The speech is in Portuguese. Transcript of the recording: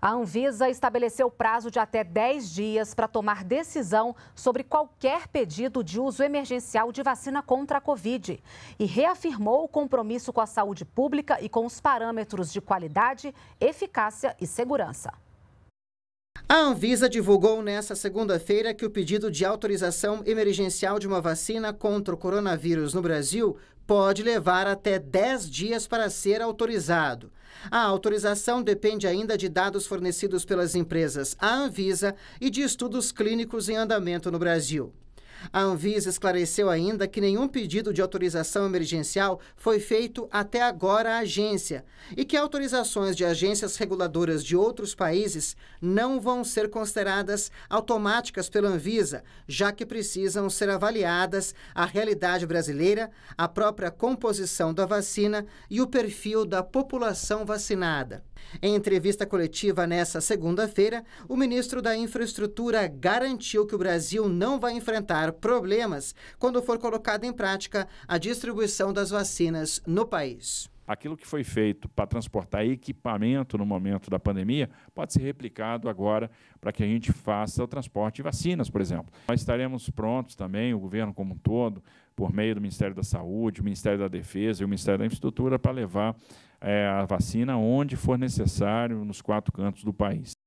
A Anvisa estabeleceu prazo de até 10 dias para tomar decisão sobre qualquer pedido de uso emergencial de vacina contra a Covid e reafirmou o compromisso com a saúde pública e com os parâmetros de qualidade, eficácia e segurança. A Anvisa divulgou nesta segunda-feira que o pedido de autorização emergencial de uma vacina contra o coronavírus no Brasil pode levar até 10 dias para ser autorizado. A autorização depende ainda de dados fornecidos pelas empresas, a Anvisa e de estudos clínicos em andamento no Brasil. A Anvisa esclareceu ainda que nenhum pedido de autorização emergencial foi feito até agora à agência e que autorizações de agências reguladoras de outros países não vão ser consideradas automáticas pela Anvisa, já que precisam ser avaliadas a realidade brasileira, a própria composição da vacina e o perfil da população vacinada. Em entrevista coletiva nesta segunda-feira, o ministro da Infraestrutura garantiu que o Brasil não vai enfrentar problemas quando for colocada em prática a distribuição das vacinas no país aquilo que foi feito para transportar equipamento no momento da pandemia pode ser replicado agora para que a gente faça o transporte de vacinas, por exemplo. Nós estaremos prontos também, o governo como um todo, por meio do Ministério da Saúde, o Ministério da Defesa e o Ministério da Infraestrutura, para levar é, a vacina onde for necessário, nos quatro cantos do país.